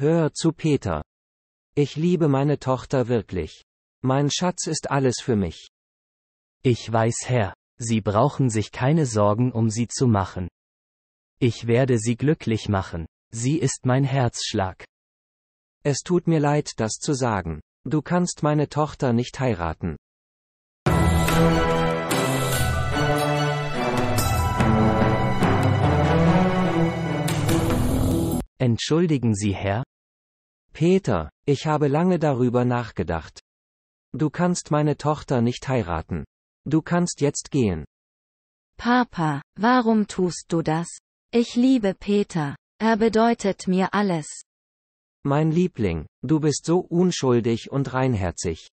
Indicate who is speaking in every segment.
Speaker 1: Hör zu Peter. Ich liebe meine Tochter wirklich. Mein Schatz
Speaker 2: ist alles für mich. Ich weiß Herr, Sie brauchen sich keine Sorgen um sie zu machen. Ich werde sie glücklich machen. Sie ist mein Herzschlag.
Speaker 1: Es tut mir leid, das zu sagen. Du kannst meine Tochter nicht heiraten.
Speaker 2: Entschuldigen Sie, Herr,
Speaker 1: Peter, ich habe lange darüber nachgedacht. Du kannst meine Tochter nicht heiraten. Du kannst jetzt gehen.
Speaker 3: Papa, warum tust du das? Ich liebe Peter. Er bedeutet mir alles.
Speaker 1: Mein Liebling, du bist so unschuldig und reinherzig.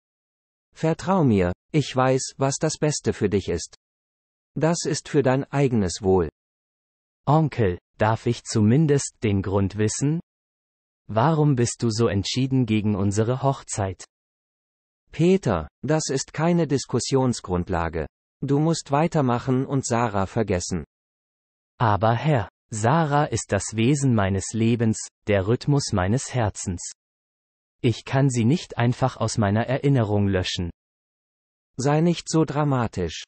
Speaker 1: Vertrau mir, ich weiß, was das Beste für dich ist. Das ist für dein eigenes
Speaker 2: Wohl. Onkel, darf ich zumindest den Grund wissen? Warum bist du so entschieden gegen unsere Hochzeit? Peter, das
Speaker 1: ist keine Diskussionsgrundlage. Du musst weitermachen und Sarah vergessen.
Speaker 2: Aber Herr, Sarah ist das Wesen meines Lebens, der Rhythmus meines Herzens. Ich kann sie nicht einfach aus meiner Erinnerung löschen.
Speaker 1: Sei nicht so dramatisch.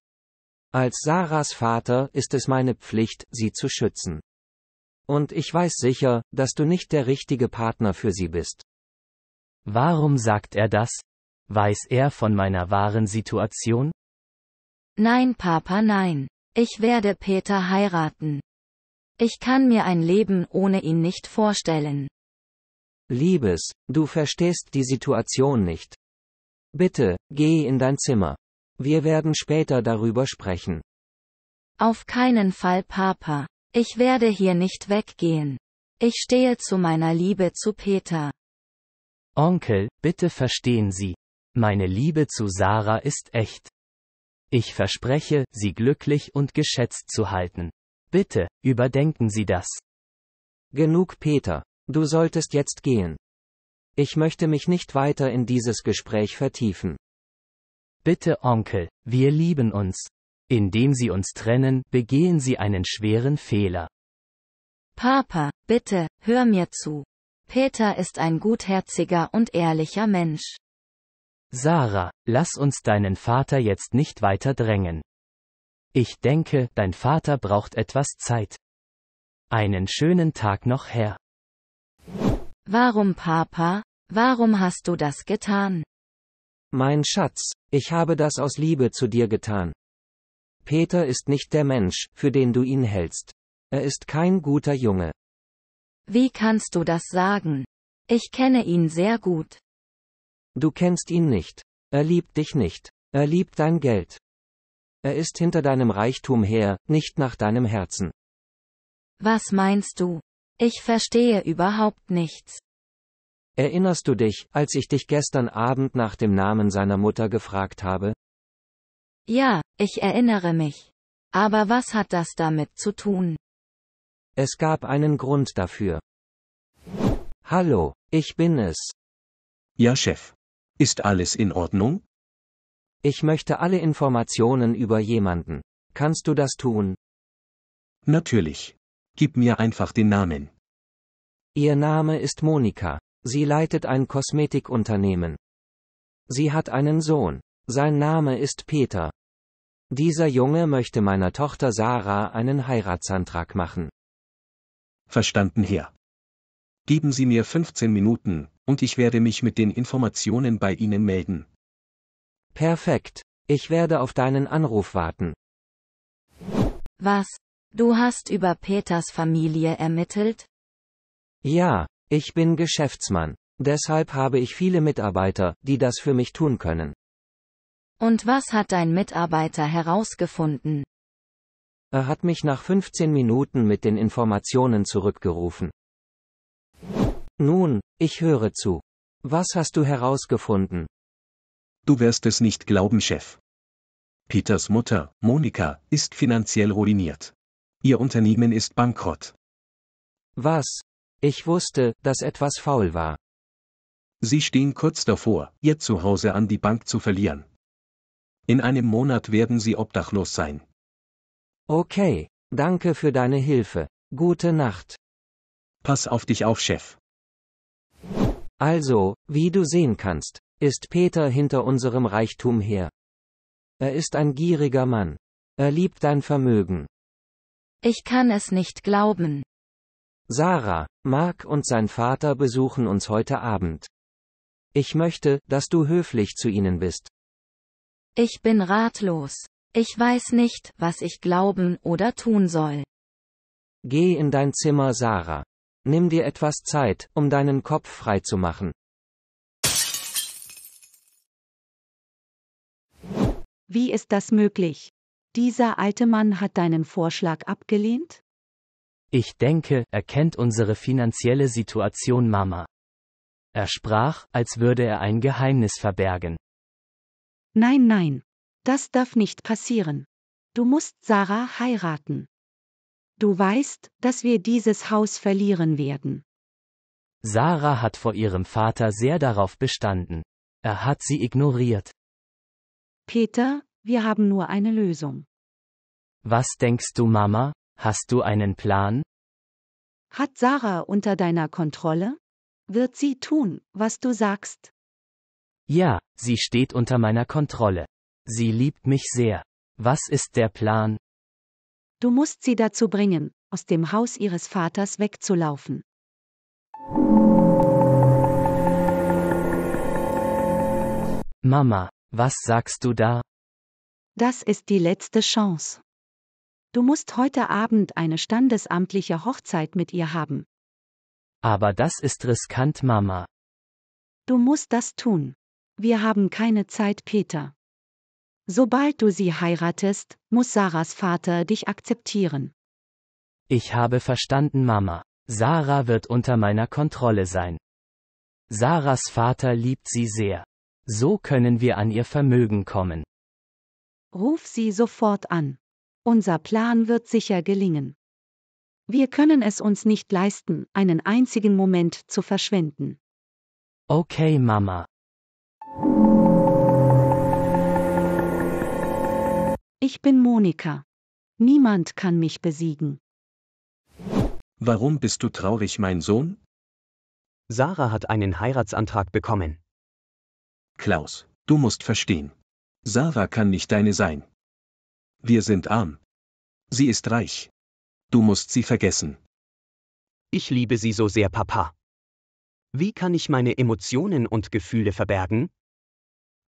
Speaker 1: Als Sarahs Vater ist es meine Pflicht, sie zu schützen. Und ich weiß sicher, dass du nicht der richtige Partner
Speaker 2: für sie bist. Warum sagt er das? Weiß er von meiner wahren Situation?
Speaker 3: Nein, Papa, nein. Ich werde Peter heiraten. Ich kann mir ein Leben ohne ihn nicht vorstellen.
Speaker 1: Liebes, du verstehst die Situation nicht. Bitte, geh in dein Zimmer. Wir werden später darüber sprechen.
Speaker 3: Auf keinen Fall, Papa. Ich werde hier nicht weggehen. Ich stehe zu meiner Liebe zu Peter.
Speaker 2: Onkel, bitte verstehen Sie. Meine Liebe zu Sarah ist echt. Ich verspreche, sie glücklich und geschätzt zu halten. Bitte, überdenken Sie das. Genug, Peter. Du solltest jetzt
Speaker 1: gehen. Ich möchte mich nicht weiter in dieses Gespräch vertiefen.
Speaker 2: Bitte, Onkel, wir lieben uns. Indem sie uns trennen, begehen sie einen schweren Fehler.
Speaker 3: Papa, bitte, hör mir zu. Peter ist ein gutherziger und ehrlicher Mensch.
Speaker 2: Sarah, lass uns deinen Vater jetzt nicht weiter drängen. Ich denke, dein Vater braucht etwas Zeit. Einen schönen Tag noch, her.
Speaker 3: Warum, Papa? Warum hast du das getan?
Speaker 2: Mein Schatz,
Speaker 1: ich habe das aus Liebe zu dir getan. Peter ist nicht der Mensch, für den du ihn hältst. Er ist kein guter Junge.
Speaker 3: Wie kannst du das sagen? Ich kenne ihn sehr gut.
Speaker 1: Du kennst ihn nicht. Er liebt dich nicht. Er liebt dein Geld. Er ist hinter deinem Reichtum her, nicht nach deinem Herzen.
Speaker 3: Was meinst du? Ich verstehe überhaupt nichts.
Speaker 1: Erinnerst du dich, als ich dich gestern Abend nach dem Namen seiner Mutter gefragt habe?
Speaker 3: Ja, ich erinnere mich. Aber was hat das damit zu tun?
Speaker 1: Es gab einen Grund dafür. Hallo, ich bin es. Ja, Chef. Ist alles in Ordnung? Ich möchte alle Informationen über jemanden. Kannst du das tun? Natürlich. Gib mir einfach den Namen. Ihr Name ist Monika. Sie leitet ein Kosmetikunternehmen. Sie hat einen Sohn. Sein Name ist Peter. Dieser Junge möchte meiner Tochter Sarah einen
Speaker 4: Heiratsantrag machen. Verstanden Herr. Geben Sie mir 15 Minuten, und ich werde mich mit den Informationen bei Ihnen melden. Perfekt. Ich werde auf deinen Anruf warten.
Speaker 3: Was? Du hast über Peters Familie ermittelt?
Speaker 1: Ja, ich bin Geschäftsmann. Deshalb habe ich viele Mitarbeiter, die das für mich tun können.
Speaker 3: Und was hat dein Mitarbeiter herausgefunden?
Speaker 1: Er hat mich nach 15 Minuten mit den Informationen zurückgerufen. Nun,
Speaker 4: ich höre zu. Was hast du herausgefunden? Du wirst es nicht glauben, Chef. Peters Mutter, Monika, ist finanziell ruiniert. Ihr Unternehmen ist bankrott. Was? Ich wusste, dass etwas faul war. Sie stehen kurz davor, ihr Zuhause an die Bank zu verlieren, in einem Monat werden Sie obdachlos sein. Okay, danke
Speaker 1: für deine Hilfe. Gute Nacht. Pass auf dich auf, Chef. Also, wie du sehen kannst, ist Peter hinter unserem Reichtum her. Er ist ein gieriger Mann. Er liebt dein Vermögen.
Speaker 3: Ich kann es nicht glauben.
Speaker 1: Sarah, Mark und sein Vater besuchen uns heute Abend. Ich möchte, dass du höflich zu ihnen bist.
Speaker 3: Ich bin ratlos. Ich weiß nicht, was ich glauben oder tun soll.
Speaker 1: Geh in dein Zimmer, Sarah. Nimm dir etwas Zeit, um deinen Kopf frei zu machen.
Speaker 5: Wie ist das möglich? Dieser alte Mann hat deinen Vorschlag abgelehnt?
Speaker 2: Ich denke, er kennt unsere finanzielle Situation, Mama. Er sprach, als würde er ein Geheimnis verbergen.
Speaker 5: Nein, nein. Das darf nicht passieren. Du musst Sarah heiraten. Du weißt, dass wir dieses Haus verlieren werden.
Speaker 2: Sarah hat vor ihrem Vater sehr darauf bestanden. Er hat sie ignoriert.
Speaker 5: Peter, wir haben nur eine Lösung.
Speaker 2: Was denkst du, Mama? Hast du einen Plan?
Speaker 5: Hat Sarah unter deiner Kontrolle? Wird sie tun, was du sagst?
Speaker 2: Ja, sie steht unter meiner Kontrolle. Sie liebt mich sehr. Was ist der Plan?
Speaker 5: Du musst sie dazu bringen, aus dem Haus ihres Vaters wegzulaufen.
Speaker 2: Mama, was sagst
Speaker 5: du da? Das ist die letzte Chance. Du musst heute Abend eine standesamtliche Hochzeit mit ihr haben.
Speaker 2: Aber das ist riskant, Mama.
Speaker 5: Du musst das tun. Wir haben keine Zeit, Peter. Sobald du sie heiratest, muss Sarahs Vater dich akzeptieren.
Speaker 2: Ich habe verstanden, Mama. Sarah wird unter meiner Kontrolle sein. Sarahs Vater liebt sie sehr. So können wir an ihr Vermögen kommen.
Speaker 5: Ruf sie sofort an. Unser Plan wird sicher gelingen. Wir können es uns nicht leisten, einen einzigen Moment zu verschwenden. Okay, Mama. Ich bin Monika. Niemand kann mich besiegen.
Speaker 4: Warum bist du traurig, mein Sohn? Sarah hat einen Heiratsantrag bekommen. Klaus, du musst verstehen. Sarah kann nicht deine sein. Wir sind arm. Sie ist reich. Du musst sie vergessen. Ich liebe sie so sehr, Papa. Wie kann ich meine Emotionen und Gefühle verbergen?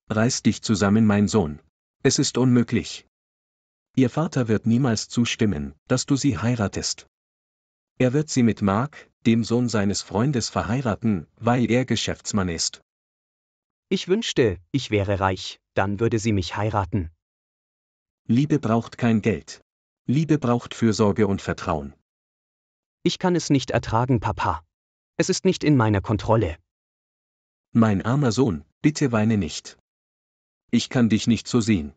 Speaker 4: Reiß dich zusammen, mein Sohn. Es ist unmöglich. Ihr Vater wird niemals zustimmen, dass du sie heiratest. Er wird sie mit Mark, dem Sohn seines Freundes, verheiraten, weil er Geschäftsmann ist. Ich wünschte, ich wäre reich, dann würde sie mich heiraten. Liebe braucht kein Geld. Liebe braucht Fürsorge und Vertrauen. Ich kann es nicht ertragen, Papa. Es ist nicht in meiner Kontrolle. Mein armer Sohn, bitte weine nicht. Ich kann dich nicht so sehen.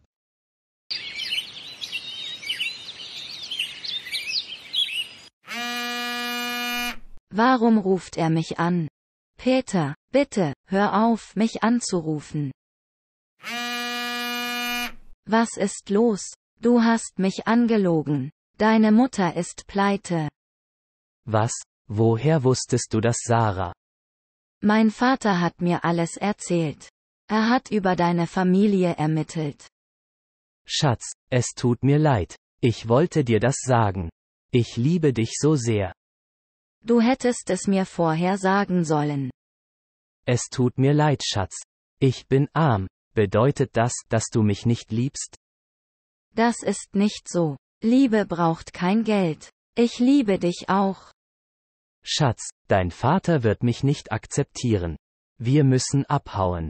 Speaker 3: Warum ruft er mich an? Peter, bitte, hör auf, mich anzurufen. Was ist los? Du hast mich angelogen. Deine Mutter ist pleite.
Speaker 2: Was? Woher wusstest du das, Sarah?
Speaker 3: Mein Vater hat mir alles erzählt. Er hat über deine Familie ermittelt.
Speaker 2: Schatz, es tut mir leid. Ich wollte dir das sagen. Ich liebe dich so sehr.
Speaker 3: Du hättest es mir vorher sagen sollen.
Speaker 2: Es tut mir leid, Schatz. Ich bin arm. Bedeutet das, dass du mich nicht liebst?
Speaker 3: Das ist nicht so. Liebe braucht kein Geld. Ich liebe dich auch.
Speaker 2: Schatz, dein Vater wird mich nicht akzeptieren. Wir müssen abhauen.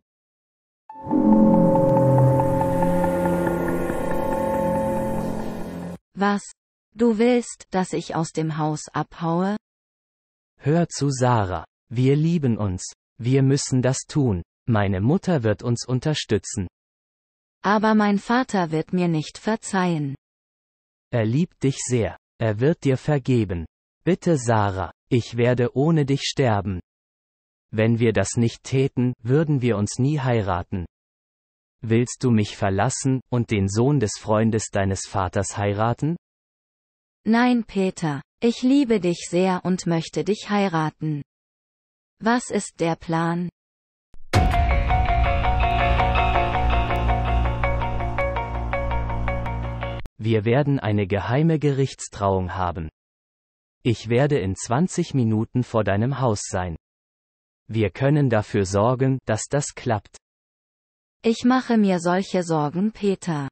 Speaker 3: Was? Du willst, dass ich aus dem Haus abhaue?
Speaker 2: Hör zu Sarah. Wir lieben uns. Wir müssen das tun. Meine Mutter wird uns unterstützen.
Speaker 3: Aber mein Vater wird mir nicht verzeihen.
Speaker 2: Er liebt dich sehr. Er wird dir vergeben. Bitte Sarah, ich werde ohne dich sterben. Wenn wir das nicht täten, würden wir uns nie heiraten. Willst du mich verlassen und den Sohn des Freundes deines Vaters heiraten?
Speaker 3: Nein, Peter. Ich liebe dich sehr und möchte dich heiraten. Was ist der Plan?
Speaker 2: Wir werden eine geheime Gerichtstrauung haben. Ich werde in 20 Minuten vor deinem Haus sein. Wir können dafür sorgen, dass das klappt.
Speaker 3: Ich mache mir solche Sorgen, Peter.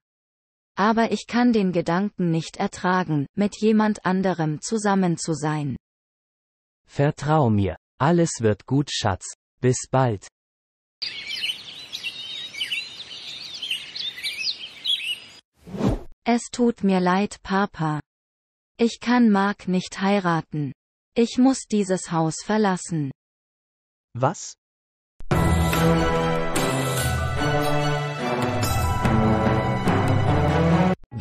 Speaker 3: Aber ich kann den Gedanken nicht ertragen, mit jemand anderem zusammen zu sein.
Speaker 2: Vertrau mir. Alles wird gut, Schatz. Bis bald.
Speaker 3: Es tut mir leid, Papa. Ich kann Mark nicht heiraten. Ich muss dieses Haus verlassen.
Speaker 2: Was?